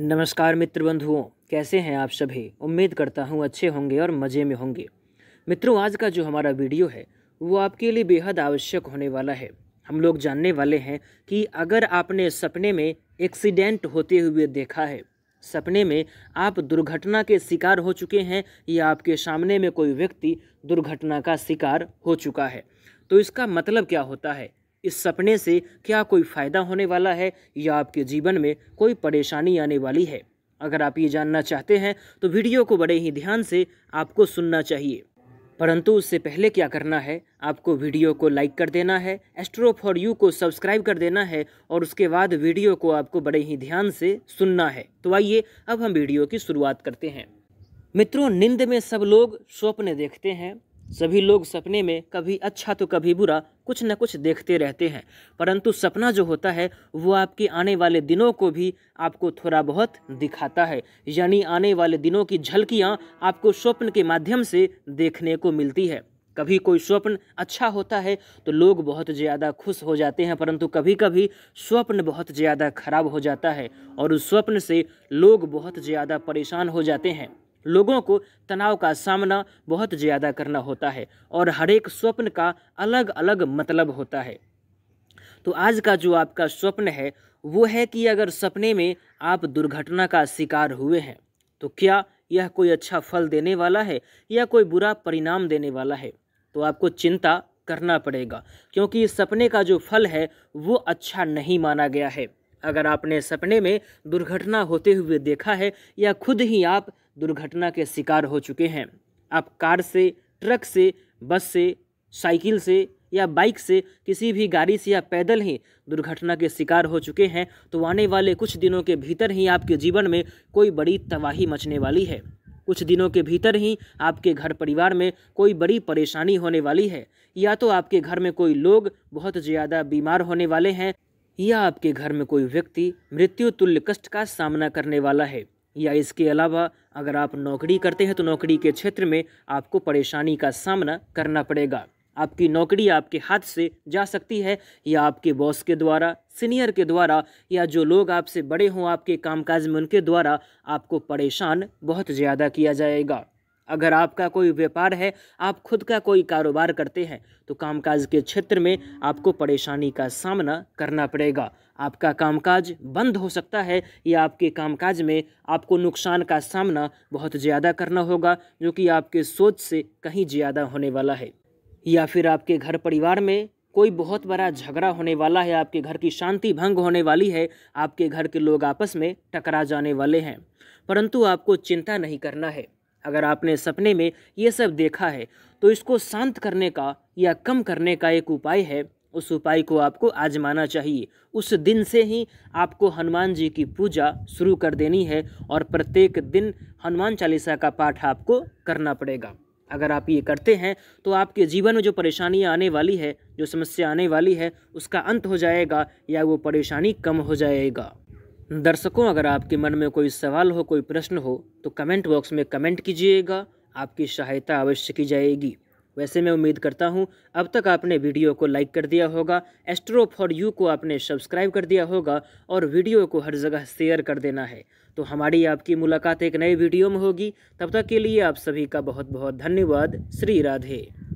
नमस्कार मित्र बंधुओं कैसे हैं आप सभी उम्मीद करता हूं अच्छे होंगे और मज़े में होंगे मित्रों आज का जो हमारा वीडियो है वो आपके लिए बेहद आवश्यक होने वाला है हम लोग जानने वाले हैं कि अगर आपने सपने में एक्सीडेंट होते हुए देखा है सपने में आप दुर्घटना के शिकार हो चुके हैं या आपके सामने में कोई व्यक्ति दुर्घटना का शिकार हो चुका है तो इसका मतलब क्या होता है इस सपने से क्या कोई फ़ायदा होने वाला है या आपके जीवन में कोई परेशानी आने वाली है अगर आप ये जानना चाहते हैं तो वीडियो को बड़े ही ध्यान से आपको सुनना चाहिए परंतु उससे पहले क्या करना है आपको वीडियो को लाइक कर देना है एस्ट्रो फॉर यू को सब्सक्राइब कर देना है और उसके बाद वीडियो को आपको बड़े ही ध्यान से सुनना है तो आइए अब हम वीडियो की शुरुआत करते हैं मित्रों नींद में सब लोग स्वप्न देखते हैं सभी लोग सपने में कभी अच्छा तो कभी बुरा कुछ न कुछ देखते रहते हैं परंतु सपना जो होता है वो आपके आने वाले दिनों को भी आपको थोड़ा बहुत दिखाता है यानी आने वाले दिनों की झलकियाँ आपको स्वप्न के माध्यम से देखने को मिलती है कभी कोई स्वप्न अच्छा होता है तो लोग बहुत ज़्यादा खुश हो जाते हैं परंतु कभी कभी स्वप्न बहुत ज़्यादा खराब हो जाता है और उस स्वप्न से लोग बहुत ज़्यादा परेशान हो जाते हैं लोगों को तनाव का सामना बहुत ज़्यादा करना होता है और हर एक स्वप्न का अलग अलग मतलब होता है तो आज का जो आपका स्वप्न है वो है कि अगर सपने में आप दुर्घटना का शिकार हुए हैं तो क्या यह कोई अच्छा फल देने वाला है या कोई बुरा परिणाम देने वाला है तो आपको चिंता करना पड़ेगा क्योंकि इस सपने का जो फल है वो अच्छा नहीं माना गया है अगर आपने सपने में दुर्घटना होते हुए देखा है या खुद ही आप दुर्घटना के शिकार हो चुके हैं आप कार से ट्रक से बस से साइकिल से या बाइक से किसी भी गाड़ी से या पैदल ही दुर्घटना के शिकार हो चुके हैं तो आने वाले कुछ दिनों के भीतर ही आपके जीवन में कोई बड़ी तबाही मचने वाली है कुछ दिनों के भीतर ही आपके घर परिवार में कोई बड़ी परेशानी होने वाली है या तो आपके घर में कोई लोग बहुत ज़्यादा बीमार होने वाले हैं या आपके घर में कोई व्यक्ति मृत्यु तुल्य कष्ट का सामना करने वाला है या इसके अलावा अगर आप नौकरी करते हैं तो नौकरी के क्षेत्र में आपको परेशानी का सामना करना पड़ेगा आपकी नौकरी आपके हाथ से जा सकती है या आपके बॉस के द्वारा सीनियर के द्वारा या जो लोग आपसे बड़े हों आपके कामकाज में उनके द्वारा आपको परेशान बहुत ज़्यादा किया जाएगा अगर आपका कोई व्यापार है आप खुद का कोई कारोबार करते हैं तो कामकाज के क्षेत्र में आपको परेशानी का सामना करना पड़ेगा आपका कामकाज बंद हो सकता है या आपके कामकाज में आपको नुकसान का सामना बहुत ज़्यादा करना होगा जो कि आपके सोच से कहीं ज़्यादा होने वाला है या फिर आपके घर परिवार में कोई बहुत बड़ा झगड़ा होने वाला है आपके घर की शांति भंग होने वाली है आपके घर के लोग आपस में टकरा जाने वाले हैं परंतु आपको चिंता नहीं करना है अगर आपने सपने में ये सब देखा है तो इसको शांत करने का या कम करने का एक उपाय है उस उपाय को आपको आजमाना चाहिए उस दिन से ही आपको हनुमान जी की पूजा शुरू कर देनी है और प्रत्येक दिन हनुमान चालीसा का पाठ आपको करना पड़ेगा अगर आप ये करते हैं तो आपके जीवन में जो परेशानियाँ आने वाली है जो समस्या आने वाली है उसका अंत हो जाएगा या वो परेशानी कम हो जाएगा दर्शकों अगर आपके मन में कोई सवाल हो कोई प्रश्न हो तो कमेंट बॉक्स में कमेंट कीजिएगा आपकी सहायता अवश्य की जाएगी वैसे मैं उम्मीद करता हूँ अब तक आपने वीडियो को लाइक कर दिया होगा एस्ट्रो फॉर यू को आपने सब्सक्राइब कर दिया होगा और वीडियो को हर जगह शेयर कर देना है तो हमारी आपकी मुलाकात एक नए वीडियो में होगी तब तक के लिए आप सभी का बहुत बहुत धन्यवाद श्री राधे